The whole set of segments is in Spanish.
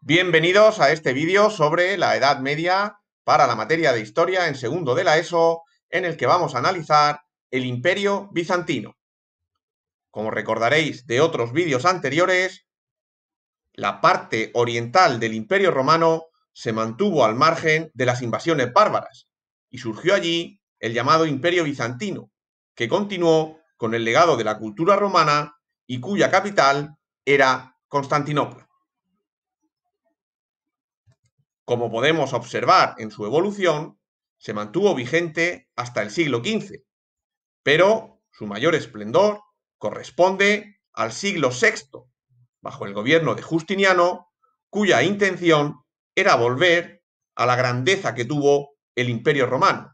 Bienvenidos a este vídeo sobre la Edad Media para la materia de historia en segundo de la ESO, en el que vamos a analizar el Imperio Bizantino. Como recordaréis de otros vídeos anteriores, la parte oriental del Imperio Romano se mantuvo al margen de las invasiones bárbaras y surgió allí el llamado Imperio Bizantino, que continuó con el legado de la cultura romana y cuya capital era Constantinopla. Como podemos observar en su evolución, se mantuvo vigente hasta el siglo XV, pero su mayor esplendor corresponde al siglo VI, bajo el gobierno de Justiniano, cuya intención era volver a la grandeza que tuvo el Imperio Romano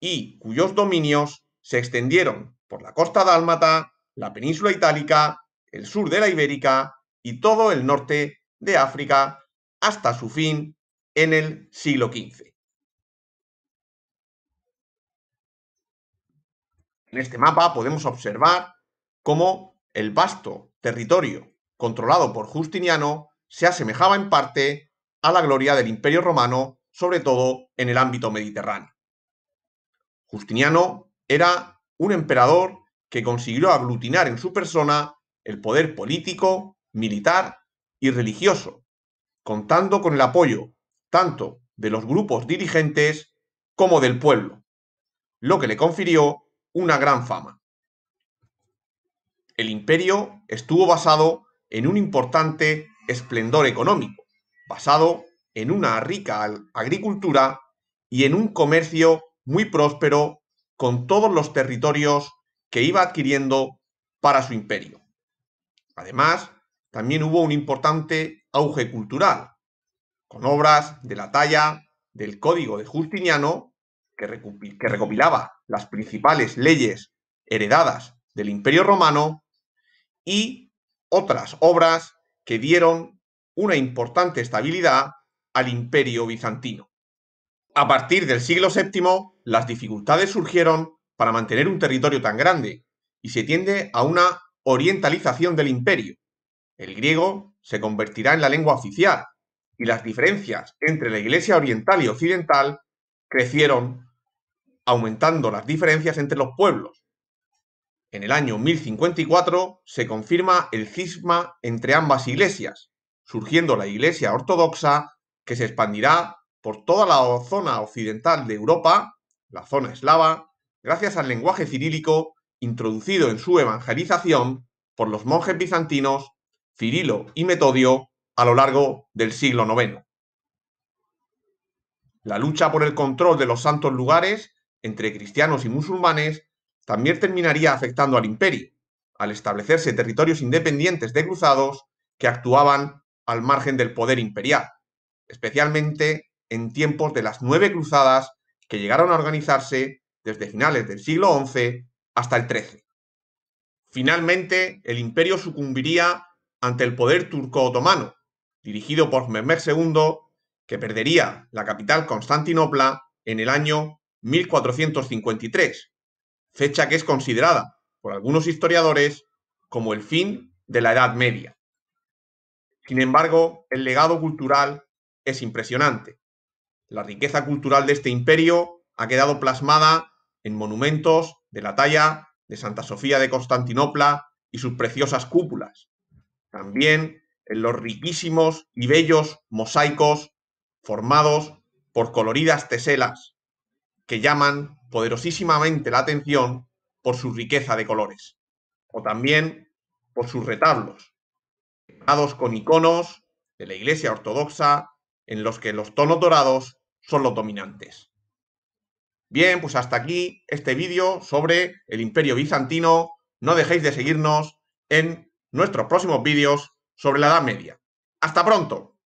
y cuyos dominios se extendieron por la costa dálmata, la península itálica, el sur de la Ibérica y todo el norte de África hasta su fin en el siglo XV. En este mapa podemos observar cómo el vasto territorio controlado por Justiniano se asemejaba en parte a la gloria del Imperio Romano, sobre todo en el ámbito mediterráneo. Justiniano era un emperador que consiguió aglutinar en su persona el poder político, militar y religioso, contando con el apoyo tanto de los grupos dirigentes como del pueblo, lo que le confirió una gran fama. El imperio estuvo basado en un importante esplendor económico, basado en una rica agricultura y en un comercio muy próspero con todos los territorios que iba adquiriendo para su imperio. Además, también hubo un importante auge cultural, con obras de la talla del Código de Justiniano, que recopilaba las principales leyes heredadas del Imperio Romano, y otras obras que dieron una importante estabilidad al Imperio Bizantino. A partir del siglo VII, las dificultades surgieron para mantener un territorio tan grande y se tiende a una orientalización del imperio. El griego se convertirá en la lengua oficial y las diferencias entre la Iglesia oriental y occidental crecieron, aumentando las diferencias entre los pueblos. En el año 1054 se confirma el cisma entre ambas iglesias, surgiendo la Iglesia ortodoxa que se expandirá por toda la zona occidental de Europa, la zona eslava, gracias al lenguaje cirílico introducido en su evangelización por los monjes bizantinos Cirilo y Metodio a lo largo del siglo IX. La lucha por el control de los santos lugares entre cristianos y musulmanes también terminaría afectando al imperio, al establecerse territorios independientes de cruzados que actuaban al margen del poder imperial, especialmente en tiempos de las nueve cruzadas que llegaron a organizarse desde finales del siglo XI hasta el XIII. Finalmente, el imperio sucumbiría ante el poder turco-otomano, dirigido por Mehmed II, que perdería la capital Constantinopla en el año 1453, fecha que es considerada por algunos historiadores como el fin de la Edad Media. Sin embargo, el legado cultural es impresionante. La riqueza cultural de este imperio ha quedado plasmada en monumentos de la talla de Santa Sofía de Constantinopla y sus preciosas cúpulas. También en los riquísimos y bellos mosaicos formados por coloridas teselas que llaman poderosísimamente la atención por su riqueza de colores, o también por sus retablos, con iconos de la Iglesia Ortodoxa en los que los tonos dorados son los dominantes. Bien, pues hasta aquí este vídeo sobre el imperio bizantino. No dejéis de seguirnos en nuestros próximos vídeos sobre la Edad Media. ¡Hasta pronto!